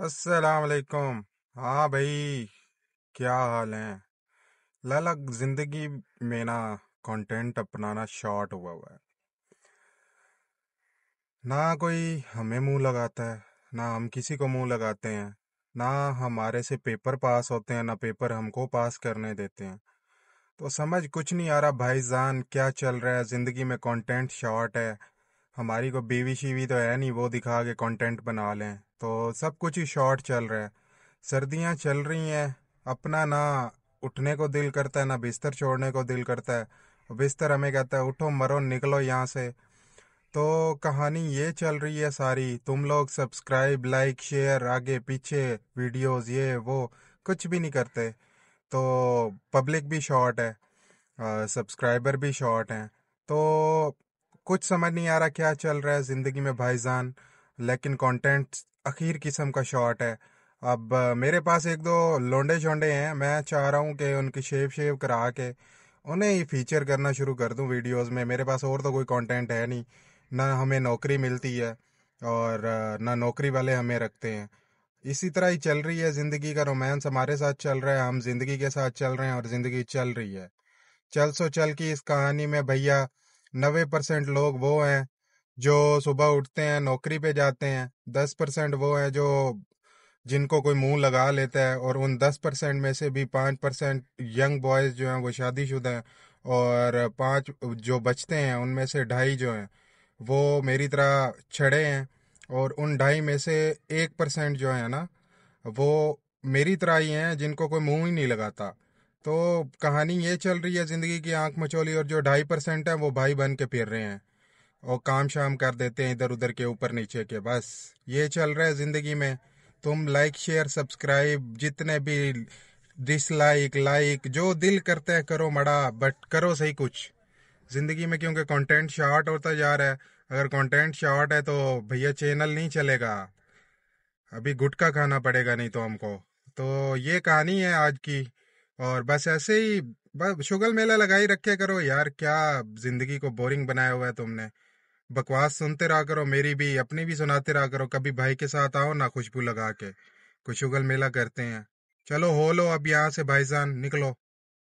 वालेकुम हाँ भाई क्या हाल है लाला जिंदगी में ना कंटेंट अपनाना शॉर्ट हुआ हुआ है ना कोई हमें मुंह लगाता है ना हम किसी को मुंह लगाते हैं ना हमारे से पेपर पास होते हैं ना पेपर हमको पास करने देते हैं तो समझ कुछ नहीं आ रहा भाई जान क्या चल रहा है ज़िंदगी में कंटेंट शॉर्ट है हमारी को बीवी शीवी तो है नहीं वो दिखा के कंटेंट बना लें तो सब कुछ ही शॉर्ट चल रहा है सर्दियाँ चल रही हैं अपना ना उठने को दिल करता है ना बिस्तर छोड़ने को दिल करता है बिस्तर हमें कहता है उठो मरो निकलो यहाँ से तो कहानी ये चल रही है सारी तुम लोग सब्सक्राइब लाइक शेयर आगे पीछे वीडियोस ये वो कुछ भी नहीं करते तो पब्लिक भी शॉर्ट है सब्सक्राइबर भी शॉर्ट हैं तो कुछ समझ नहीं आ रहा क्या चल रहा है ज़िंदगी में भाईजान लेकिन कंटेंट अखीर किस्म का शॉट है अब मेरे पास एक दो लोंडे शोंडे हैं मैं चाह रहा हूँ कि उनकी शेप शेव करा के उन्हें ही फीचर करना शुरू कर दूँ वीडियोस में मेरे पास और तो कोई कंटेंट है नहीं ना हमें नौकरी मिलती है और ना नौकरी वाले हमें रखते हैं इसी तरह ही चल रही है ज़िंदगी का रोमांस हमारे साथ चल रहा है हम ज़िंदगी के साथ चल रहे हैं और ज़िंदगी चल रही है चल सो चल की इस कहानी में भैया नबे परसेंट लोग वो हैं जो सुबह उठते हैं नौकरी पे जाते हैं दस परसेंट वो है जो जिनको कोई मुंह लगा लेता है और उन दस परसेंट में से भी पाँच परसेंट यंग बॉयज़ जो हैं वो शादीशुदा हैं और पाँच जो बचते हैं उनमें से ढाई जो हैं वो मेरी तरह छड़े हैं और उन ढाई में से एक परसेंट जो है ना वो मेरी तरह ही हैं जिनको कोई मुंह ही नहीं लगाता तो कहानी ये चल रही है ज़िंदगी की आंख मचोली और जो ढाई परसेंट है वो भाई बन के फिर रहे हैं और काम शाम कर देते हैं इधर उधर के ऊपर नीचे के बस ये चल रहा है जिंदगी में तुम लाइक शेयर सब्सक्राइब जितने भी डिसलाइक लाइक जो दिल करते है करो मड़ा बट करो सही कुछ जिंदगी में क्योंकि कंटेंट शॉर्ट होता जा रहा है अगर कंटेंट शॉर्ट है तो भैया चैनल नहीं चलेगा अभी गुटका खाना पड़ेगा नहीं तो हमको तो ये कहानी है आज की और बस ऐसे ही बस शुगल मेला लगा ही रखे करो यार क्या जिंदगी को बोरिंग बनाया हुआ है तुमने बकवास सुनते रहा करो मेरी भी अपनी भी सुनाते रहा करो कभी भाई के साथ आओ ना खुशबू लगा के कुछ उगल मेला करते हैं चलो हो लो अब यहाँ से भाईजान निकलो